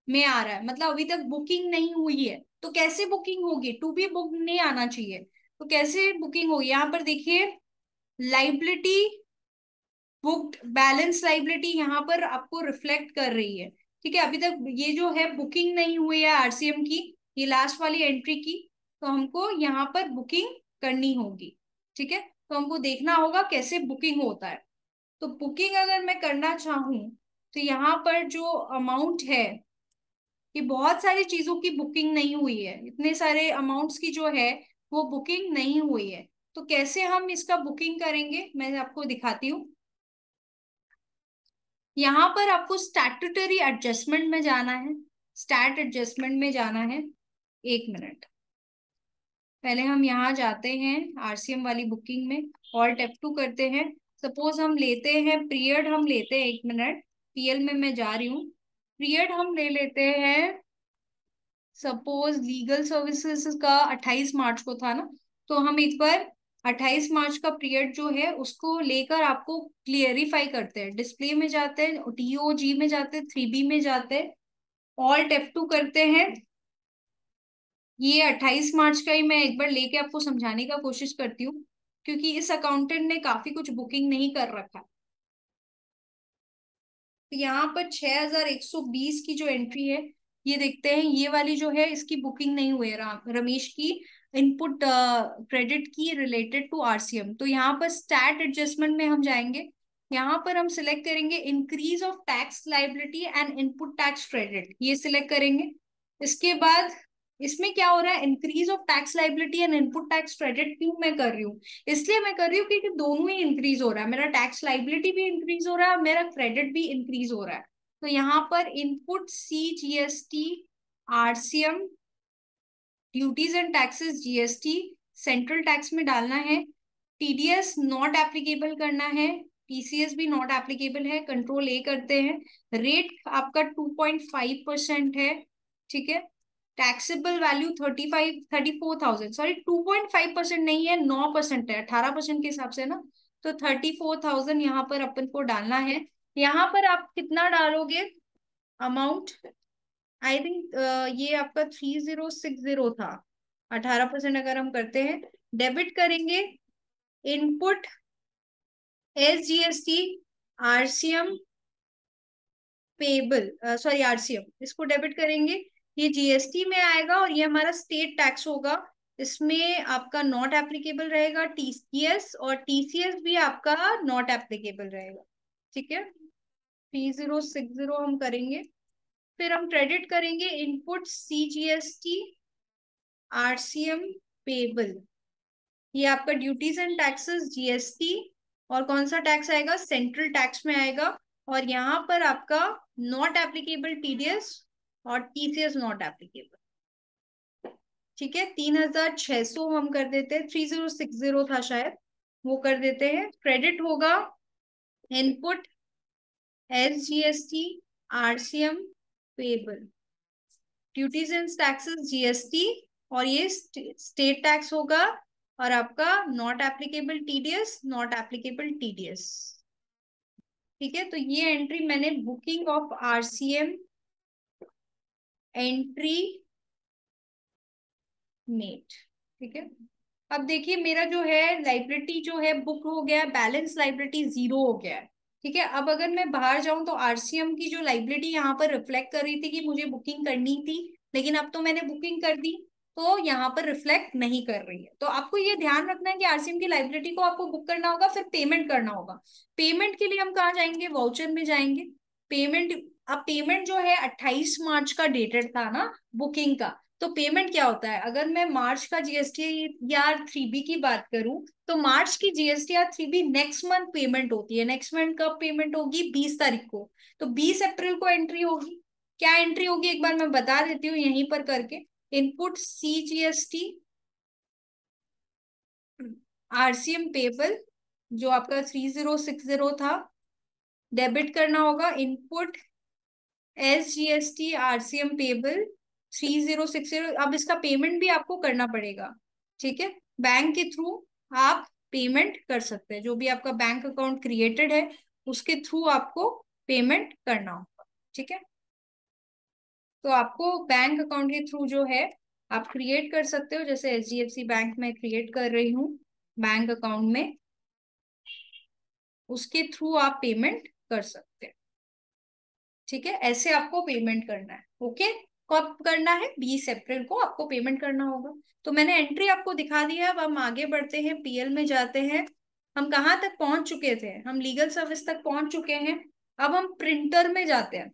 में आ रहा है मतलब अभी तक बुकिंग नहीं हुई है तो कैसे बुकिंग होगी टू बी बुक नहीं आना चाहिए तो कैसे बुकिंग होगी यहाँ पर देखिए लाइबिलिटी बुक्ड बैलेंस लाइबिलिटी यहाँ पर आपको रिफ्लेक्ट कर रही है ठीक है अभी तक ये जो है बुकिंग नहीं हुई है आरसीएम की ये लास्ट वाली एंट्री की तो हमको यहाँ पर बुकिंग करनी होगी ठीक है तो हमको देखना होगा कैसे बुकिंग होता है तो बुकिंग अगर मैं करना चाहूँ तो यहाँ पर जो अमाउंट है ये बहुत सारी चीजों की बुकिंग नहीं हुई है इतने सारे अमाउंट्स की जो है वो बुकिंग नहीं हुई है तो कैसे हम इसका बुकिंग करेंगे मैं आपको दिखाती हूँ यहाँ पर आपको स्टैट्यूटरी एडजस्टमेंट में जाना है स्टैट एडजस्टमेंट में जाना है एक मिनट पहले हम यहाँ जाते हैं आरसीएम वाली बुकिंग में ऑल टेप टू करते हैं सपोज हम लेते हैं पीरियड हम लेते हैं एक मिनट पीएल में मैं जा रही हूँ पीरियड हम ले लेते हैं सपोज लीगल सर्विसेज का 28 मार्च को था ना तो हम एक बार 28 मार्च का पीरियड जो है उसको लेकर आपको क्लियरिफाई करते हैं डिस्प्ले में जाते हैं टीओ में जाते हैं थ्री बी में जाते हैं ऑल टेप टू करते हैं ये 28 मार्च का ही मैं एक बार लेके आपको समझाने का कोशिश करती हूँ क्योंकि इस अकाउंटेंट ने काफी कुछ बुकिंग नहीं कर रखा तो यहाँ पर 6120 की जो एंट्री है ये देखते हैं ये वाली जो है इसकी बुकिंग नहीं हुई है रमेश की इनपुट क्रेडिट की रिलेटेड टू आरसीएम तो यहाँ पर स्टैट एडजस्टमेंट में हम जाएंगे यहाँ पर हम सिलेक्ट करेंगे increase of tax liability and input tax credit ये सिलेक्ट करेंगे इसके बाद इसमें क्या हो रहा है increase of tax liability and input tax credit क्यों मैं कर रही हूँ इसलिए मैं कर रही हूँ क्योंकि दोनों ही इंक्रीज हो रहा है मेरा टैक्स लाइबिलिटी भी इंक्रीज हो रहा है मेरा क्रेडिट भी इंक्रीज हो रहा है तो यहाँ पर input C GST M duties and taxes GST central tax में डालना है टीडीएस नॉट एप्लीकेबल करना है पीसीएस भी नॉट एप्लीकेबल है कंट्रोल ए करते हैं रेट आपका टू पॉइंट फाइव परसेंट है ठीक है taxable value thirty five thirty four thousand sorry two point five percent नहीं है नौ परसेंट है अठारह परसेंट के हिसाब से ना तो थर्टी फोर थाउजेंड यहाँ पर अपन को डालना है यहाँ पर आप कितना डालोगे अमाउंट आई थिंक ये आपका थ्री जीरो सिक्स जीरो था अठारह परसेंट अगर हम करते हैं डेबिट करेंगे input S G S T RCM payable sorry RCM इसको डेबिट करेंगे ये जीएसटी में आएगा और ये हमारा स्टेट टैक्स होगा इसमें आपका नॉट एप्लीकेबल रहेगा टीसीएस और टीसीएस भी आपका नॉट एप्लीकेबल रहेगा ठीक है थ्री जीरो सिक्स जीरो हम करेंगे फिर हम क्रेडिट करेंगे input C G S T R C M payable ये आपका ड्यूटीज एंड टैक्सेस जीएसटी और कौन सा टैक्स आएगा सेंट्रल टैक्स में आएगा और यहाँ पर आपका नॉट एप्लीकेबल टीडीएस और टीसीएस नॉट एप्लीकेबल ठीक है तीन हजार छह सौ हम कर देते हैं थ्री जीरो सिक्स जीरो था शायद वो कर देते हैं क्रेडिट होगा input S G S T R C M payable duties and taxes GST और ये स्टेट टैक्स होगा और आपका not applicable TDS not applicable TDS ठीक है तो ये एंट्री मैंने booking of RCM entry made ठीक है अब देखिए मेरा जो है लाइब्रेटी जो है बुक हो गया बैलेंस लाइब्रेटी जीरो हो गया है ठीक है अब अगर मैं बाहर जाऊं तो आरसीएम की जो लाइब्रेटी यहाँ पर रिफ्लेक्ट कर रही थी कि मुझे बुकिंग करनी थी लेकिन अब तो मैंने बुकिंग कर दी तो यहाँ पर रिफ्लेक्ट नहीं कर रही है तो आपको ये ध्यान रखना है कि आरसीएम की लाइब्रेटी को आपको बुक करना होगा फिर पेमेंट करना होगा पेमेंट के लिए हम कहाँ जाएंगे वाउचर में जाएंगे पेमेंट अब पेमेंट जो है 28 मार्च का डेटेड था ना बुकिंग का तो पेमेंट क्या होता है अगर मैं मार्च का जीएसटी आर थ्री बी की बात करूं तो मार्च की GST R three B next month payment होती है नेक्स्ट मंथ कब पेमेंट होगी बीस तारीख को तो बीस अप्रैल को एंट्री होगी क्या एंट्री होगी एक बार मैं बता देती हूँ यहीं पर करके input C GST RCM payable जो आपका थ्री जीरो सिक्स जीरो था डेबिट करना होगा input S G S T R C M payable three zero six zero अब इसका पेमेंट भी आपको करना पड़ेगा ठीक है बैंक के थ्रू आप पेमेंट कर सकते हैं जो भी आपका बैंक अकाउंट क्रिएटेड है उसके थ्रू आपको पेमेंट करना होगा ठीक है तो आपको बैंक अकाउंट के थ्रू जो है आप क्रिएट कर सकते हो जैसे एच बैंक में क्रिएट कर रही हूँ बैंक अकाउंट में उसके थ्रू आप पेमेंट कर सकते हैं ठीक है ऐसे आपको पेमेंट करना है ओके कब तो करना है बीस अप्रैल को आपको पेमेंट करना होगा तो मैंने एंट्री आपको दिखा दी है अब हम आगे बढ़ते हैं पीएल में जाते हैं हम कहाँ तक पहुंच चुके थे हम लीगल सर्विस तक पहुंच चुके हैं अब हम प्रिंटर में जाते हैं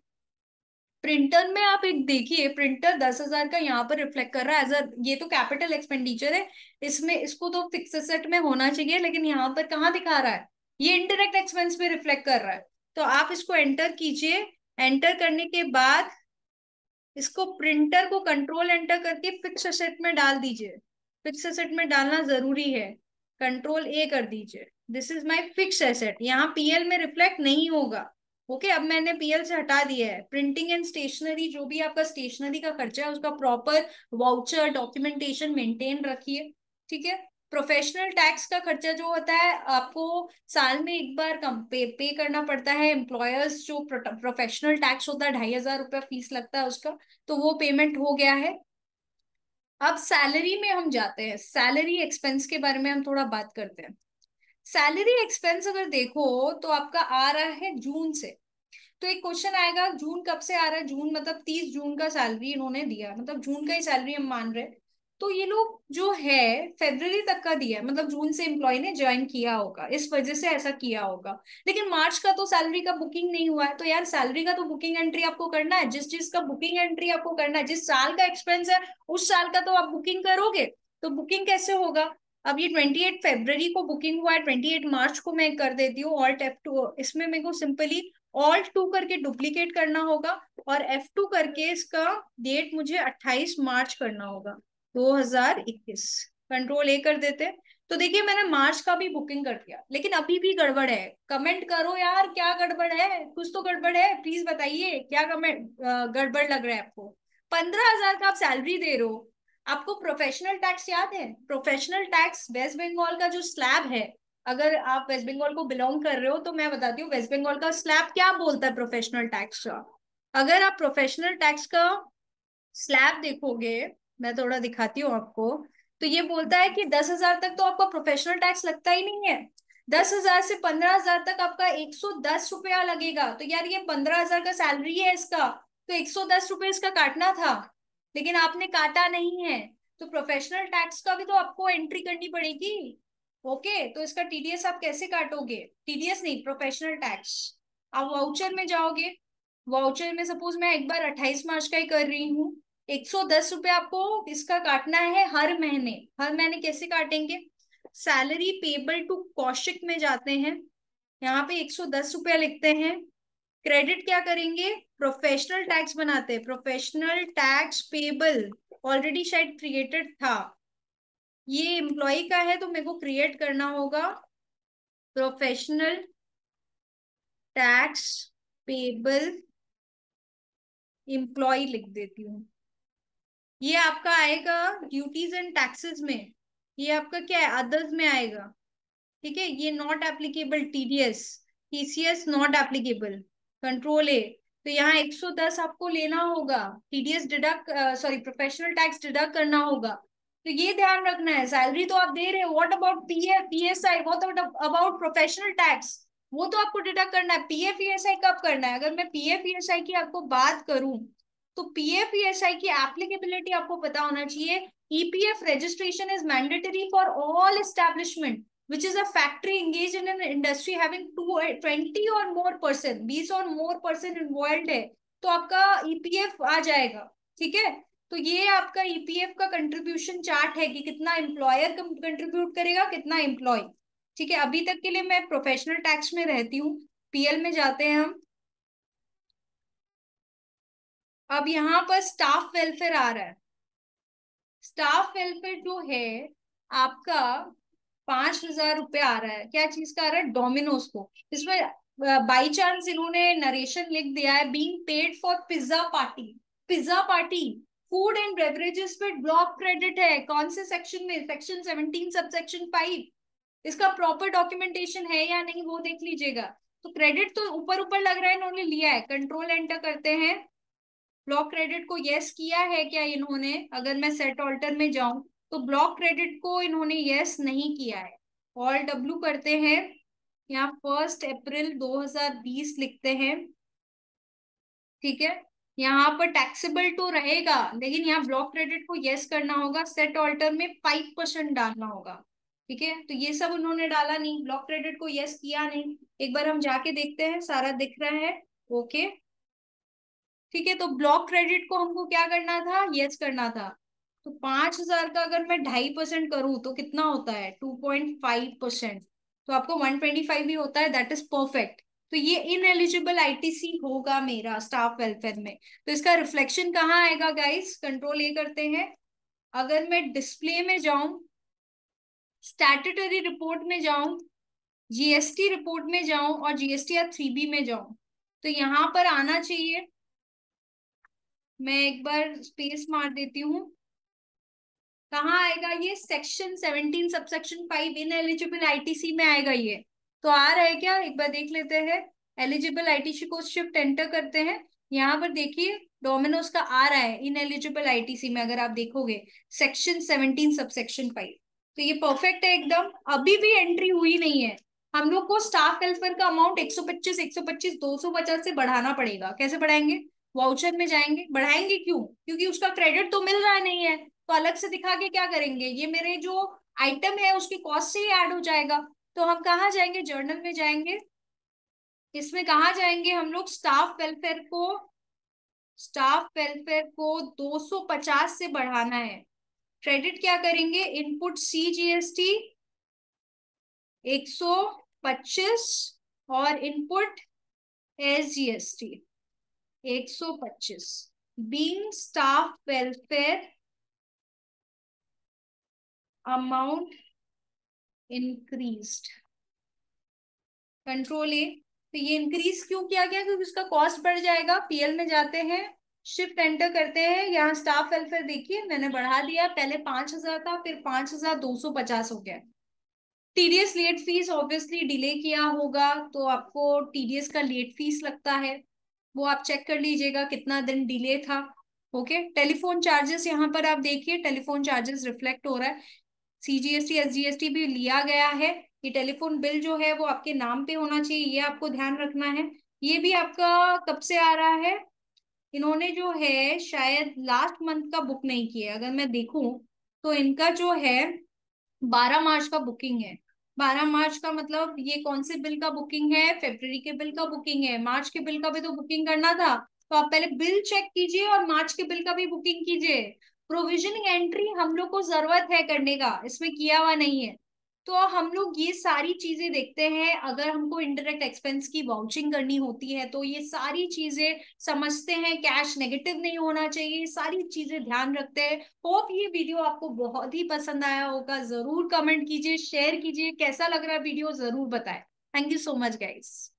प्रिंटर में आप एक देखिए प्रिंटर दस हजार का यहाँ पर रिफ्लेक्ट कर रहा है एज अ ये तो कैपिटल एक्सपेंडिचर है इसमें इसको तो फिक्स एसेट में होना चाहिए लेकिन यहाँ पर कहाँ दिखा रहा है ये इनडायरेक्ट एक्सपेंस में रिफ्लेक्ट कर रहा है तो आप इसको एंटर कीजिए एंटर करने के बाद इसको प्रिंटर को कंट्रोल एंटर करके फिक्स असेट में डाल दीजिए फिक्स असेट में डालना जरूरी है कंट्रोल ए कर दीजिए this is my fix asset यहाँ पीएल में रिफ्लेक्ट नहीं होगा ओके okay, अब मैंने पीएल से हटा दिया है प्रिंटिंग एंड स्टेशनरी जो भी आपका स्टेशनरी का खर्चा है उसका प्रॉपर वाउचर डॉक्यूमेंटेशन मेंटेन रखिए ठीक है प्रोफेशनल टैक्स का खर्चा जो होता है आपको साल में एक बार कम पे पे करना पड़ता है एम्प्लॉयर्स जो प्रोफेशनल टैक्स होता है ढाई हजार रुपया फीस लगता है उसका तो वो पेमेंट हो गया है अब सैलरी में हम जाते हैं सैलरी एक्सपेंस के बारे में हम थोड़ा बात करते हैं सैलरी एक्सपेंस अगर देखो तो आपका आ रहा है जून से तो एक क्वेश्चन आएगा जून कब से आ रहा है जून मतलब तीस जून का सैलरी इन्होंने दिया मतलब जून का ही सैलरी हम मान रहे हैं तो ये लोग जो है फेबररी तक का दिया है मतलब जून से एम्प्लॉय ने ज्वाइन किया होगा इस वजह से ऐसा किया होगा लेकिन मार्च का तो सैलरी का बुकिंग नहीं हुआ है तो यार सैलरी का तो बुकिंग एंट्री आपको करना है जिस चीज का बुकिंग एंट्री आपको करना है जिस साल का एक्सपेंस है उस साल का तो आप बुकिंग करोगे तो बुकिंग कैसे होगा अब ये ट्वेंटी एट फेब्रवरी को बुकिंग हुआ है ट्वेंटी एट मार्च को मैं कर देती हूँ ऑल्ट एफ टू इसमें मेरे को सिंपली ऑल्ट टू करके डुप्लीकेट करना होगा और एफ टू करके इसका डेट मुझे अट्ठाईस मार्च करना होगा 2021 कंट्रोल ए कर देते तो देखिए मैंने मार्च का भी बुकिंग कर दिया लेकिन अभी भी गड़बड़ है कमेंट करो यार क्या गड़बड़ है कुछ तो गड़बड़ है प्लीज बताइए क्या कमेंट गड़बड़ लग रहा है आपको पंद्रह हजार का आप सैलरी दे रहे हो आपको प्रोफेशनल टैक्स याद है प्रोफेशनल टैक्स वेस्ट बंगाल का जो स्लैब है अगर आप वेस्ट बंगाल को बिलोंग कर रहे हो तो मैं बताती हूँ वेस्ट बंगाल का स्लैब क्या बोलता है प्रोफेशनल टैक्स का अगर आप प्रोफेशनल टैक्स का स्लैब देखोगे मैं थोड़ा दिखाती हूँ आपको तो ये बोलता है कि दस हजार तक तो आपका प्रोफेशनल टैक्स लगता ही नहीं है दस हजार से पंद्रह हजार तक आपका एक सौ दस रुपया लगेगा तो यार ये पंद्रह हजार का सैलरी है इसका तो एक सौ दस रुपये इसका काटना था लेकिन आपने काटा नहीं है तो प्रोफेशनल टैक्स का भी तो आपको एंट्री करनी पड़ेगी ओके तो इसका टीडीएस आप कैसे काटोगे टीडीएस नहीं प्रोफेशनल टैक्स आप वाउचर में जाओगे वाउचर में सपोज मैं एक बार अट्ठाईस मार्च का ही कर रही हूँ एक सौ दस रुपये आपको इसका काटना है हर महीने हर महीने कैसे काटेंगे सैलरी पेबल टू कौशिक में जाते हैं यहाँ पे एक सौ दस रुपया लिखते हैं क्रेडिट क्या करेंगे प्रोफेशनल टैक्स बनाते हैं प्रोफेशनल टैक्स पेबल ऑलरेडी शायद क्रिएटेड था ये एम्प्लॉय का है तो मेरे को क्रिएट करना होगा प्रोफेशनल टैक्स पेबल एम्प्लॉय लिख देती हूँ ये आपका आएगा ड्यूटीज एंड टैक्सेस में ये आपका क्या है अदर्स में आएगा ठीक है ये not applicable TDS TCS not applicable control A तो यहाँ 110 आपको लेना होगा TDS deduct sorry professional tax deduct करना होगा तो ये ध्यान रखना है सैलरी तो आप दे रहे हैं what about S I what about professional tax वो तो आपको डिडक्ट करना है पी एफ एस आई कब करना है अगर मैं P F E S I की आपको बात करूं तो पीएफ ईएसआई e की एप्लीकेबिलिटी आपको पता होना चाहिए EPF registration is mandatory for all establishment which is a factory engage in an industry having two, 20 or more person, 20 और more person involved है तो आपका ईपीएफ e आ जाएगा ठीक है तो ये आपका ईपीएफ e का कंट्रीब्यूशन चार्ट है कि कितना एम्प्लॉयर कंट्रीब्यूट करेगा कितना एम्प्लॉय ठीक है अभी तक के लिए मैं प्रोफेशनल टैक्स में रहती हूँ पीएल में जाते हैं हम अब यहाँ पर स्टाफ वेलफेयर आ रहा है स्टाफ वेलफेयर जो है आपका पांच हजार रुपये आ रहा है क्या चीज का आ रहा है डोमिनोज को इसमें बाई चांस इन्होंने नरेशन लिख दिया है being paid for pizza party pizza party food and beverages पे ब्लॉक क्रेडिट है कौन से सेक्शन में section seventeen sub section five इसका प्रॉपर डॉक्यूमेंटेशन है या नहीं वो देख लीजिएगा तो क्रेडिट तो ऊपर ऊपर लग रहा है इन्होंने लिया है कंट्रोल एंटर करते हैं ब्लॉक क्रेडिट को यस किया है क्या इन्होंने अगर मैं सेट ऑल्टर में जाऊं तो ब्लॉक क्रेडिट को इन्होंने यस नहीं किया है ऑल डब्ल्यू करते हैं यहाँ फर्स्ट अप्रैल 2020 लिखते हैं ठीक है यहाँ पर टैक्सेबल तो रहेगा लेकिन यहाँ ब्लॉक क्रेडिट को यस करना होगा सेट ऑल्टर में फाइव परसेंट डालना होगा ठीक है तो ये सब उन्होंने डाला नहीं ब्लॉक क्रेडिट को यस किया नहीं एक बार हम जाके देखते हैं सारा दिख रहा है ओके okay. ठीक है तो ब्लॉक क्रेडिट को हमको क्या करना था यस करना था तो पांच हजार का अगर मैं ढाई परसेंट करूं तो कितना होता है टू पॉइंट फाइव परसेंट तो आपको वन ट्वेंटी फाइव भी होता है दैट इज परफेक्ट तो ये इन एलिजिबल आई होगा मेरा स्टाफ वेलफेयर में तो इसका रिफ्लेक्शन कहाँ आएगा गाइस कंट्रोल ये करते हैं अगर मैं डिस्प्ले में जाऊं स्टैटरी रिपोर्ट में जाऊं जीएसटी रिपोर्ट में जाऊं और जीएसटी या थ्री बी में जाऊं तो यहाँ पर आना चाहिए मैं एक बार स्पेस मार देती हूँ कहाँ आएगा ये section seventeen subsection five ineligible ITC में आएगा ये तो आ रहा है क्या एक बार देख लेते हैं एलिजिबल आईटीसी को शिफ्ट एंटर करते हैं यहाँ पर देखिए डोमिनोज का आ रहा है इन एलिजिबल आईटीसी में अगर आप देखोगे सेक्शन सेवनटीन सबसेक्शन फाइव तो ये परफेक्ट है एकदम अभी भी एंट्री हुई नहीं है हम लोग को स्टाफ वेलफेयर का अमाउंट एक सौ पच्चीस से बढ़ाना पड़ेगा कैसे बढ़ाएंगे वाउचर में जाएंगे बढ़ाएंगे क्यों क्योंकि उसका क्रेडिट तो मिल रहा नहीं है तो अलग से दिखा के क्या करेंगे ये मेरे जो आइटम है उसकी कॉस्ट से ही एड हो जाएगा तो हम कहाँ जाएंगे जर्नल में जाएंगे इसमें कहा जाएंगे हम लोग स्टाफ वेलफेयर को स्टाफ वेलफेयर को 250 से बढ़ाना है क्रेडिट क्या करेंगे इनपुट सी जीएसटी 125 और input S T 125 being staff welfare amount increase control A तो ये इंक्रीज क्यों किया गया क्योंकि उसका कॉस्ट बढ़ जाएगा पीएल में जाते हैं शिफ्ट एंटर करते हैं यहाँ स्टाफ वेलफेयर देखिए मैंने बढ़ा दिया पहले पांच हजार था फिर पांच हजार दो सौ पचास हो गया TDS late fees obviously delay किया होगा तो आपको टीडीएस का लेट फीस लगता है वो आप चेक कर लीजिएगा कितना दिन डिले था ओके टेलीफोन चार्जेस यहाँ पर आप देखिए टेलीफोन चार्जेस रिफ्लेक्ट हो रहा है सीजीएसटी एसजीएसटी भी लिया गया है ये टेलीफोन बिल जो है वो आपके नाम पे होना चाहिए ये आपको ध्यान रखना है ये भी आपका कब से आ रहा है इन्होंने जो है शायद लास्ट मंथ का बुक नहीं किया अगर मैं देखू तो इनका जो है बारह मार्च का बुकिंग है बारह मार्च का मतलब ये कौन से बिल का बुकिंग है फेब्रवरी के बिल का बुकिंग है मार्च के बिल का भी तो बुकिंग करना था तो आप पहले बिल चेक कीजिए और मार्च के बिल का भी बुकिंग कीजिए प्रोविजनिंग एंट्री हम लोग को जरूरत है करने का इसमें किया हुआ नहीं है तो हम लोग ये सारी चीजें देखते हैं अगर हमको इनडायरेक्ट एक्सपेंस की वाउचिंग करनी होती है तो ये सारी चीजें समझते हैं कैश नेगेटिव नहीं होना चाहिए सारी चीजें ध्यान रखते हैं होप ये वीडियो आपको बहुत ही पसंद आया होगा जरूर कमेंट कीजिए शेयर कीजिए कैसा लग रहा है वीडियो जरूर बताए thank you so much guys